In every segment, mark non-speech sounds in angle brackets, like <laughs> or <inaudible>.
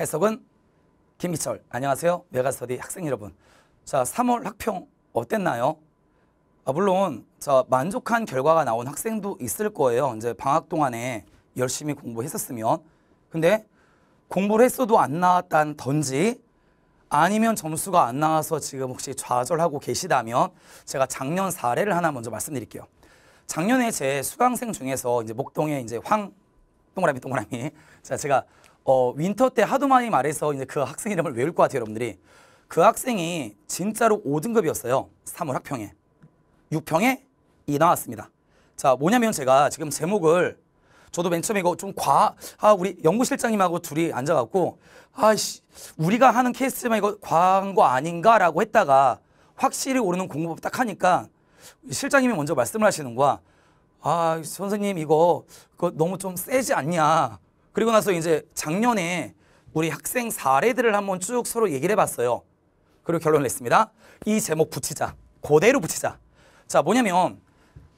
해석은 김희철. 안녕하세요. 메가스터디 학생 여러분. 자, 3월 학평 어땠나요? 아, 물론 자, 만족한 결과가 나온 학생도 있을 거예요. 이제 방학 동안에 열심히 공부했었으면. 근데 공부를 했어도 안 나왔다든지 아니면 점수가 안 나와서 지금 혹시 좌절하고 계시다면 제가 작년 사례를 하나 먼저 말씀드릴게요. 작년에 제 수강생 중에서 이제 목동에 이제 황 동그라미 동그라미 자 제가 어, 윈터 때 하도 많이 말해서 이제 그 학생 이름을 외울 것 같아요, 여러분들이. 그 학생이 진짜로 5등급이었어요. 3월 학평에. 6평에 이 나왔습니다. 자, 뭐냐면 제가 지금 제목을 저도 맨 처음에 이거 좀 과, 아, 우리 연구실장님하고 둘이 앉아갖고, 아씨, 우리가 하는 케이스만 지 이거 과한 거 아닌가라고 했다가 확실히 오르는 공부법 딱 하니까 실장님이 먼저 말씀을 하시는 거야. 아, 선생님 이거, 그거 너무 좀 세지 않냐. 그리고 나서 이제 작년에 우리 학생 사례들을 한번 쭉 서로 얘기를 해봤어요. 그리고 결론을 냈습니다. 이 제목 붙이자. 그대로 붙이자. 자 뭐냐면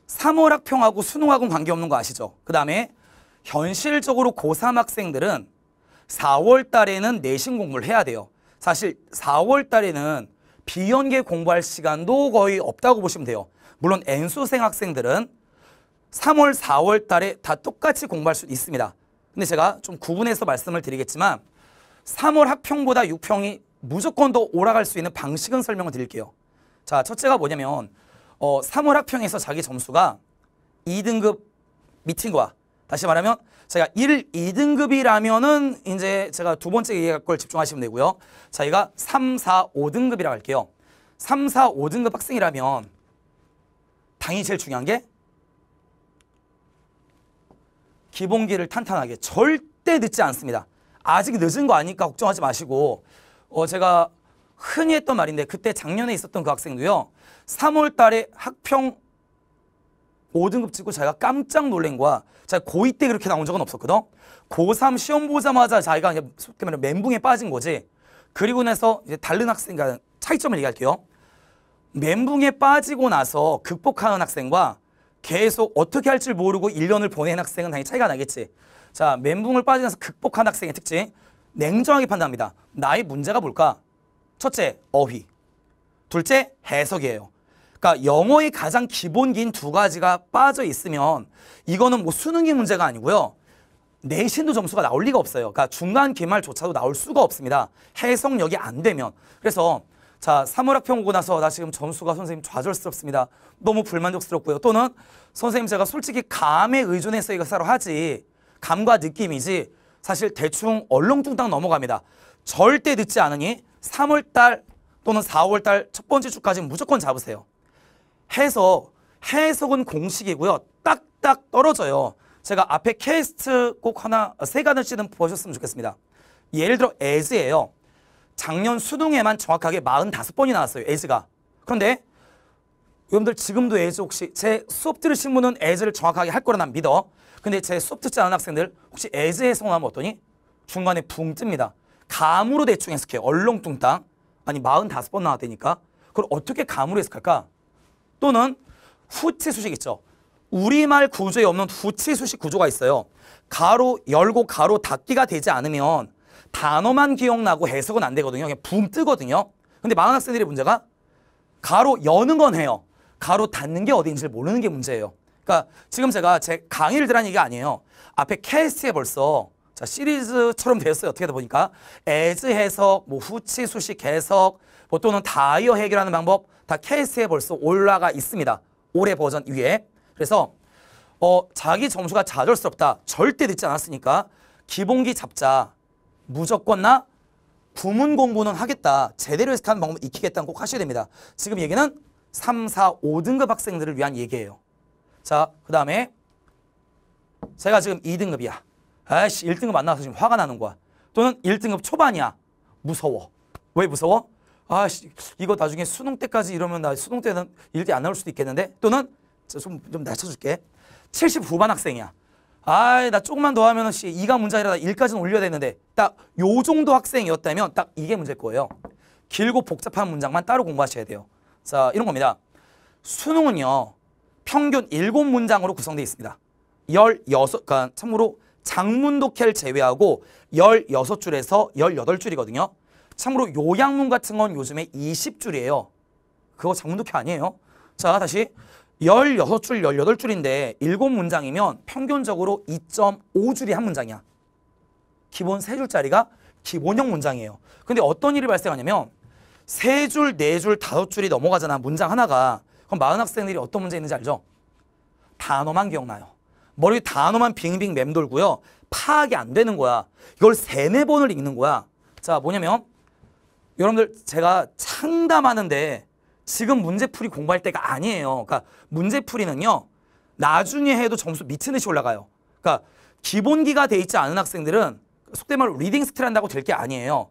3월 학평하고 수능하고는 관계없는 거 아시죠? 그 다음에 현실적으로 고3 학생들은 4월 달에는 내신 공부를 해야 돼요. 사실 4월 달에는 비연계 공부할 시간도 거의 없다고 보시면 돼요. 물론 N수생 학생들은 3월, 4월 달에 다 똑같이 공부할 수 있습니다. 근데 제가 좀 구분해서 말씀을 드리겠지만 3월 학평보다 6평이 무조건 더 올라갈 수 있는 방식은 설명을 드릴게요. 자, 첫째가 뭐냐면 어, 3월 학평에서 자기 점수가 2등급 미팅과 다시 말하면 제가 1, 2등급이라면은 이제 제가 두 번째 얘기할 걸 집중하시면 되고요. 자기가 3, 4, 5등급이라고 할게요. 3, 4, 5등급 학생이라면 당연히 제일 중요한 게 기본기를 탄탄하게 절대 늦지 않습니다. 아직 늦은 거 아니니까 걱정하지 마시고 어 제가 흔히 했던 말인데 그때 작년에 있었던 그 학생도요. 3월 달에 학평 5등급 찍고 자기가 깜짝 놀란 거야. 자기 고2 때 그렇게 나온 적은 없었거든. 고3 시험 보자마자 자기가 그냥 속히 말해 멘붕에 빠진 거지. 그리고 나서 이제 다른 학생, 과 차이점을 얘기할게요. 멘붕에 빠지고 나서 극복하는 학생과 계속 어떻게 할지 모르고 1년을 보낸 학생은 당연히 차이가 나겠지. 자, 멘붕을 빠지면서 극복한 학생의 특징. 냉정하게 판단합니다. 나의 문제가 뭘까? 첫째, 어휘. 둘째, 해석이에요. 그러니까 영어의 가장 기본기인 두 가지가 빠져 있으면 이거는 뭐 수능의 문제가 아니고요. 내신도 점수가 나올 리가 없어요. 그러니까 중간 기말조차도 나올 수가 없습니다. 해석력이 안 되면. 그래서 자, 3월 학평 오고 나서 나 지금 점수가 선생님 좌절스럽습니다. 너무 불만족스럽고요. 또는 선생님 제가 솔직히 감에 의존해서 이거사로 하지 감과 느낌이지 사실 대충 얼렁뚱땅 넘어갑니다. 절대 늦지 않으니 3월달 또는 4월달 첫 번째 주까지 무조건 잡으세요. 해석, 해석은 공식이고요. 딱딱 떨어져요. 제가 앞에 캐스트 꼭 하나, 세 가지는 보셨으면 좋겠습니다. 예를 들어 에즈예요 작년 수능에만 정확하게 45번이 나왔어요. 에즈가. 그런데 여러분들 지금도 에즈 혹시 제 수업 들으신 분은 에즈를 정확하게 할 거라 난 믿어. 근데 제 수업 듣지 않은 학생들 혹시 에즈 해석하면 어떠니? 중간에 붕 뜹니다. 감으로 대충 해석해요. 얼렁뚱땅. 아니 45번 나왔다니까. 그걸 어떻게 감으로 해석할까? 또는 후치 수식 있죠. 우리말 구조에 없는 후치 수식 구조가 있어요. 가로 열고 가로 닫기가 되지 않으면 단어만 기억나고 해석은 안 되거든요. 그냥 붕 뜨거든요. 근데 많은 학생들의 문제가 가로 여는 건 해요. 가로 닫는 게 어디인지를 모르는 게 문제예요. 그러니까 지금 제가 제 강의를 들으란 얘기 아니에요. 앞에 캐스트에 벌써 자, 시리즈처럼 되었어요. 어떻게 하다 보니까. 에즈 해석, 뭐 후치 수식 해석, 뭐 또는 다이어 해결하는 방법 다 케이스에 벌써 올라가 있습니다. 올해 버전 위에. 그래서 어, 자기 점수가 좌절스럽다. 절대 듣지 않았으니까 기본기 잡자. 무조건 나 부문 공부는 하겠다. 제대로 해석하는 방법을 익히겠다는 꼭 하셔야 됩니다. 지금 얘기는 3, 4, 5등급 학생들을 위한 얘기예요. 자, 그 다음에 제가 지금 2등급이야. 아이씨, 1등급 안 나와서 지금 화가 나는 거야. 또는 1등급 초반이야. 무서워. 왜 무서워? 아씨 이거 나중에 수능 때까지 이러면 나 수능 때는 일대 안 나올 수도 있겠는데 또는 좀좀 낮춰줄게 70 후반 학생이야 아이 나 조금만 더 하면 씨 2가 문제 아니라 1까지는 올려야 되는데 딱 요 정도 학생이었다면 딱 이게 문제일 거예요. 길고 복잡한 문장만 따로 공부하셔야 돼요. 자 이런 겁니다. 수능은요 평균 7문장으로 구성되어 있습니다. 16, 그러니까 참고로 장문독해를 제외하고 16줄에서 18줄이거든요. 참고로 요양문 같은 건 요즘에 20줄이에요. 그거 장문독해 아니에요. 자 다시 1 6줄1 8 줄인데 7 문장이면 평균적으로 2.5줄이 한 문장이야. 기본 3줄짜리가 기본형 문장이에요. 근데 어떤 일이 발생하냐면 3줄4줄5 줄이 넘어가잖아. 문장 하나가. 그럼 마흔 학생들이 어떤 문제 있는지 알죠? 단어만 기억나요. 머리 단어만 빙빙 맴돌고요. 파악이 안 되는 거야. 이걸 3, 4 번을 읽는 거야. 자, 뭐냐면 여러분들 제가 상담하는데 지금 문제풀이 공부할 때가 아니에요. 그러니까 문제풀이는요. 나중에 해도 점수 미친 듯이 올라가요. 그러니까 기본기가 돼 있지 않은 학생들은 속된 말로 리딩 스킬 한다고 될 게 아니에요.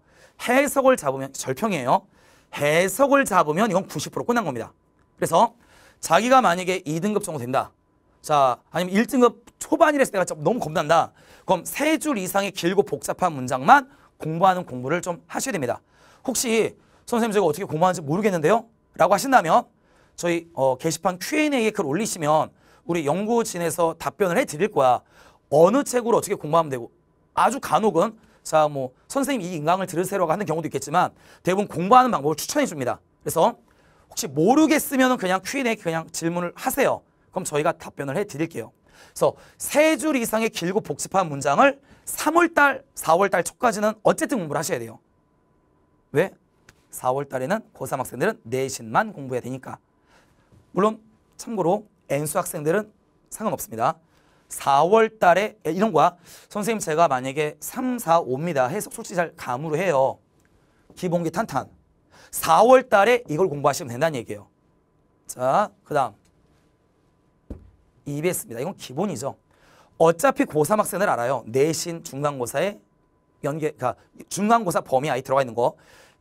해석을 잡으면 절평이에요. 해석을 잡으면 이건 90% 끝난 겁니다. 그래서 자기가 만약에 2등급 정도 된다. 자, 아니면 1등급 초반이랬을 때가 좀 너무 겁난다. 그럼 세 줄 이상의 길고 복잡한 문장만 공부하는 공부를 좀 하셔야 됩니다. 혹시 선생님 제가 어떻게 공부하는지 모르겠는데요. 라고 하신다면 저희 어, 게시판 Q&A에 글 올리시면 우리 연구진에서 답변을 해드릴 거야. 어느 책으로 어떻게 공부하면 되고 아주 간혹은 자뭐 선생님 이 인강을 들으세요라고 하는 경우도 있겠지만 대부분 공부하는 방법을 추천해 줍니다. 그래서 혹시 모르겠으면 그냥 Q&A 그냥 질문을 하세요. 그럼 저희가 답변을 해드릴게요. 그래서 세 줄 이상의 길고 복잡한 문장을 3월달, 4월달 초까지는 어쨌든 공부를 하셔야 돼요. 왜? 4월 달에는 고3 학생들은 내신만 공부해야 되니까 물론 참고로 N수 학생들은 상관없습니다. 4월 달에 예, 이런 거야. 선생님 제가 만약에 3, 4, 5입니다. 해석 솔직히 잘 감으로 해요. 기본기 탄탄. 4월 달에 이걸 공부하시면 된다는 얘기예요. 자, 그 다음. EBS입니다. 이건 기본이죠. 어차피 고3 학생들 알아요. 내신 중간고사에 연계, 그러니까 중간고사 범위 아이 들어가 있는 거.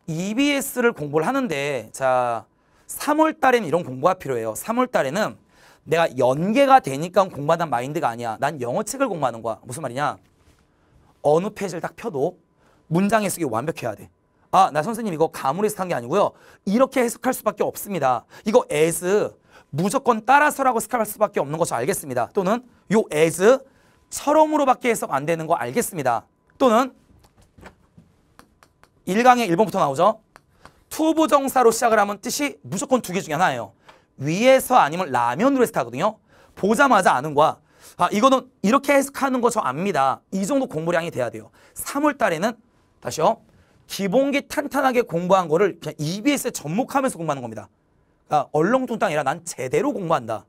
EBS를 공부를 하는데 자 3월 달에는 이런 공부가 필요해요. 3월 달에는 내가 연계가 되니까 공부하는 마인드가 아니야. 난 영어책을 공부하는 거야. 무슨 말이냐? 어느 페이지를 딱 펴도 문장 해석이 완벽해야 돼. 아, 나 선생님 이거 가으로 해석한 게 아니고요. 이렇게 해석할 수밖에 없습니다. 이거 as 무조건 따라서라고 해석할 수밖에 없는 것을 알겠습니다. 또는 요 as 처럼으로밖에 해석 안 되는 거 알겠습니다. 또는 1강의 1번부터 나오죠. 투부정사로 시작을 하면 뜻이 무조건 두 개 중에 하나예요. 위에서 아니면 라면으로 해서하거든요 보자마자 아는 거야. 아, 이거는 이렇게 해석하는 거 저 압니다. 이 정도 공부량이 돼야 돼요. 3월 달에는 다시요. 기본기 탄탄하게 공부한 거를 그냥 EBS에 접목하면서 공부하는 겁니다. 그러니까 얼렁뚱땅이라 난 제대로 공부한다.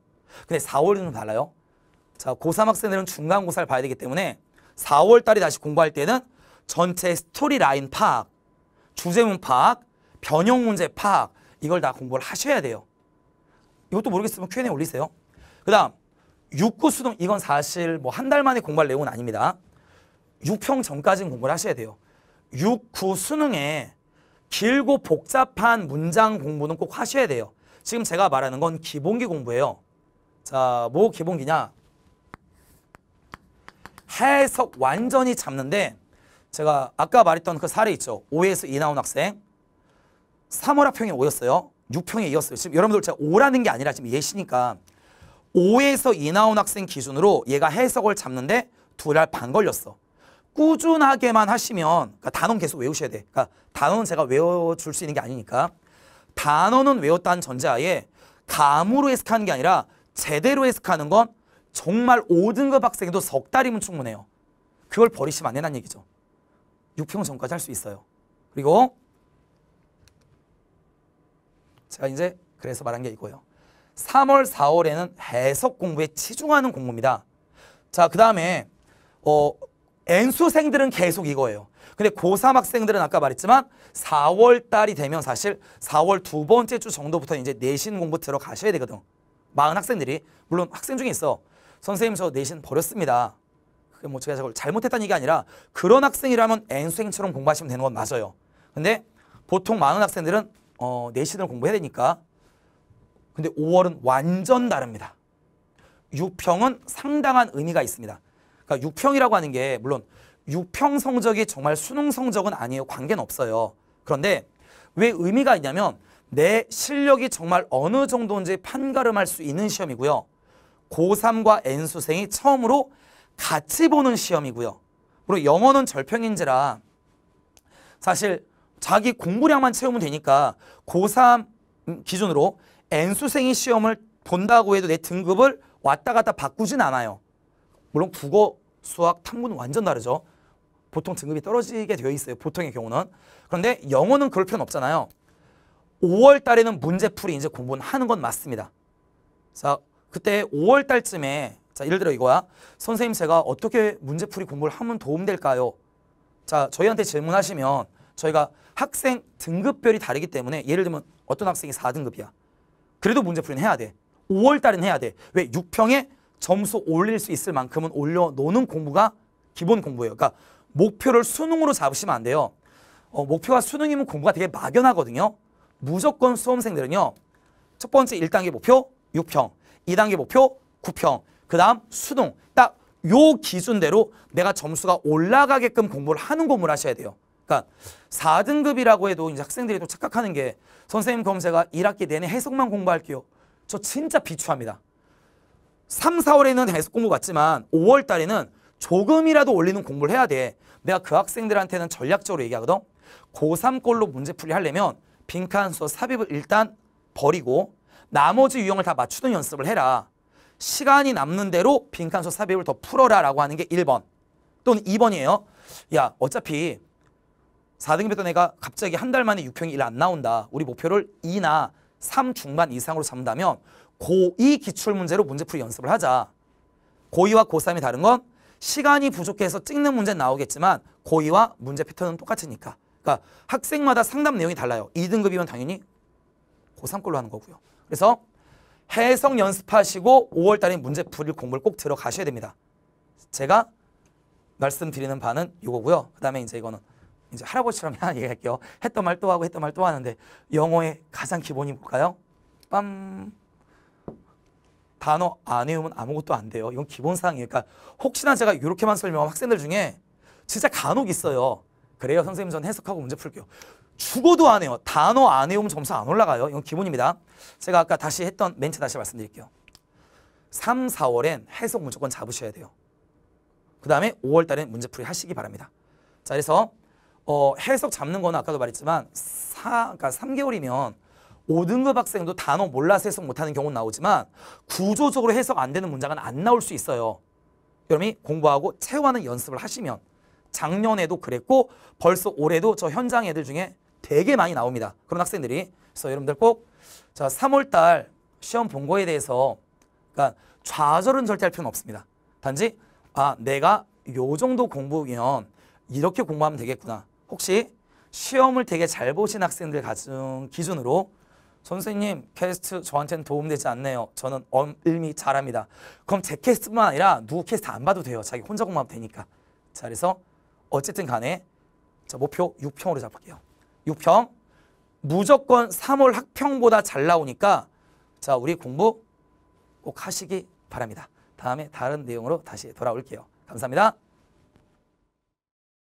근데 4월은 달라요. 자, 고3 학생들은 중간고사를 봐야 되기 때문에 4월 달에 다시 공부할 때는 전체 스토리 라인 파악, 주제문 파악, 변형 문제 파악 이걸 다 공부를 하셔야 돼요. 이것도 모르겠으면 Q&A 올리세요. 그 다음 6구 수능 이건 사실 뭐 한 달 만에 공부할 내용은 아닙니다. 6평 전까지는 공부를 하셔야 돼요. 6구 수능에 길고 복잡한 문장 공부는 꼭 하셔야 돼요. 지금 제가 말하는 건 기본기 공부예요. 자, 뭐 기본기냐? 해석 완전히 잡는데 제가 아까 말했던 그 사례 있죠. 5에서 2 나온 학생. 3월 합평이 5였어요. 6평에 이었어요. 지금 여러분들 제가 5라는 게 아니라 지금 예시니까 5에서 2 나온 학생 기준으로 얘가 해석을 잡는데 두 달 반 걸렸어. 꾸준하게만 하시면 그러니까 단원 계속 외우셔야 돼. 그러니까 단원은 제가 외워줄 수 있는 게 아니니까 단원은 외웠다는 전제하에 감으로 해석하는 게 아니라 제대로 해석하는 건 정말 5등급 학생도 석 달이면 충분해요. 그걸 버리시면 안 된다는 얘기죠. 6평선까지 할 수 있어요. 그리고 제가 이제 그래서 말한 게 이거예요. 3월, 4월에는 해석 공부에 치중하는 공부입니다. 자, 그 다음에 어, N수생들은 계속 이거예요. 근데 고3 학생들은 아까 말했지만 4월 달이 되면 사실 4월 두 번째 주 정도부터 이제 내신 공부 들어가셔야 되거든. 많은 학생들이 물론 학생 중에 있어. 선생님 저 내신 버렸습니다. 그게 뭐 제가 그걸 잘못했다는 얘기가 아니라 그런 학생이라면 N수행처럼 공부하시면 되는 건 맞아요. 근데 보통 많은 학생들은 어, 내신을 네 공부해야 되니까 근데 5월은 완전 다릅니다. 6평은 상당한 의미가 있습니다. 그러니까 6평이라고 하는 게 물론 6평 성적이 정말 수능 성적은 아니에요. 관계는 없어요. 그런데 왜 의미가 있냐면 내 실력이 정말 어느 정도인지 판가름할 수 있는 시험이고요. 고3과 N수생이 처음으로 같이 보는 시험이고요. 그리고 영어는 절평인지라 사실 자기 공부량만 채우면 되니까 고3 기준으로 N수생이 시험을 본다고 해도 내 등급을 왔다 갔다 바꾸진 않아요. 물론 국어, 수학, 탐구는 완전 다르죠. 보통 등급이 떨어지게 되어 있어요. 보통의 경우는. 그런데 영어는 그럴 필요는 없잖아요. 5월 달에는 문제풀이 이제 공부는 하는 건 맞습니다. 자, 그때 5월 달쯤에 자, 예를 들어 이거야. 선생님 제가 어떻게 문제풀이 공부를 하면 도움될까요? 자, 저희한테 질문하시면 저희가 학생 등급별이 다르기 때문에 예를 들면 어떤 학생이 4등급이야. 그래도 문제풀이는 해야 돼. 5월 달은 해야 돼. 왜? 6평에 점수 올릴 수 있을 만큼은 올려놓는 공부가 기본 공부예요. 그러니까 목표를 수능으로 잡으시면 안 돼요. 어, 목표가 수능이면 공부가 되게 막연하거든요. 무조건 수험생들은요. 첫 번째 1단계 목표 6평, 2단계 목표 9평, 그 다음 수능 딱요 기준대로 내가 점수가 올라가게끔 공부를 하는 공부를 하셔야 돼요. 그러니까 4등급이라고 해도 이제 학생들이 또 착각하는 게 선생님 검사가 1학기 내내 해석만 공부할게요. 저 진짜 비추합니다. 3, 4월에는 해석 공부 받지만 5월 달에는 조금이라도 올리는 공부를 해야 돼. 내가 그 학생들한테는 전략적으로 얘기하거든. 고3꼴로 문제풀이 하려면 빈칸 수와 삽입을 일단 버리고 나머지 유형을 다 맞추는 연습을 해라. 시간이 남는 대로 빈칸수 삽입을 더 풀어라 라고 하는 게 1번 또는 2번이에요. 야 어차피 4등급 했던 애가 갑자기 한 달 만에 6평이 1안 나온다. 우리 목표를 2나 3 중반 이상으로 잡는다면 고2 기출문제로 문제풀이 연습을 하자. 고2와 고3이 다른 건 시간이 부족해서 찍는 문제 나오겠지만 고2와 문제 패턴은 똑같으니까. 그러니까 학생마다 상담 내용이 달라요. 2등급이면 당연히 고3걸로 하는 거고요. 그래서 해석 연습하시고 5월달에 문제풀이 공부를 꼭 들어가셔야 됩니다. 제가 말씀드리는 바는 이거고요. 그 다음에 이제 이거는 이제 할아버지처럼 <laughs> 얘기할게요. 했던 말 또 하고 했던 말 또 하는데 영어의 가장 기본이 뭘까요? 빰 단어 안 외우면 아무것도 안 돼요. 이건 기본 사항이니까 그러니까 혹시나 제가 이렇게만 설명한 학생들 중에 진짜 간혹 있어요. 그래요 선생님 전 해석하고 문제 풀게요. 죽어도 안 해요. 단어 안해오면 점수 안 올라가요. 이건 기본입니다. 제가 아까 다시 했던 멘트 다시 말씀드릴게요. 3, 4월엔 해석 무조건 잡으셔야 돼요. 그 다음에 5월달엔 문제풀이 하시기 바랍니다. 자 그래서 어, 해석 잡는 거는 아까도 말했지만 4, 그러니까 3개월이면 5등급 학생도 단어 몰라서 해석 못하는 경우는 나오지만 구조적으로 해석 안 되는 문장은 안 나올 수 있어요. 여러분이 공부하고 체화하는 연습을 하시면 작년에도 그랬고 벌써 올해도 저 현장 애들 중에 되게 많이 나옵니다. 그런 학생들이. 그래서 여러분들 꼭 자, 3월 달 시험 본 거에 대해서 그러니까 좌절은 절대 할 필요는 없습니다. 단지 아 내가 요 정도 공부면 이렇게 공부하면 되겠구나. 혹시 시험을 되게 잘 보신 학생들 기준으로 선생님 캐스트 저한테는 도움되지 않네요. 저는 엄밀히 잘합니다. 그럼 제 캐스트뿐만 아니라 누구 캐스트 안 봐도 돼요. 자기 혼자 공부하면 되니까. 자 그래서 어쨌든 간에 자, 목표 6평으로 잡을게요. 6평. 무조건 3월 학평보다 잘 나오니까 자, 우리 공부 꼭 하시기 바랍니다. 다음에 다른 내용으로 다시 돌아올게요. 감사합니다.